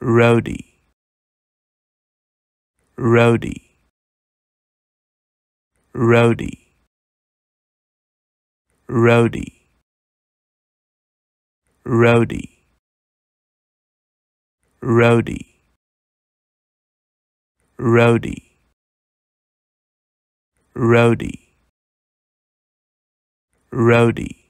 roadie roadie roadie roadie roadie roadie roadie roadie roadie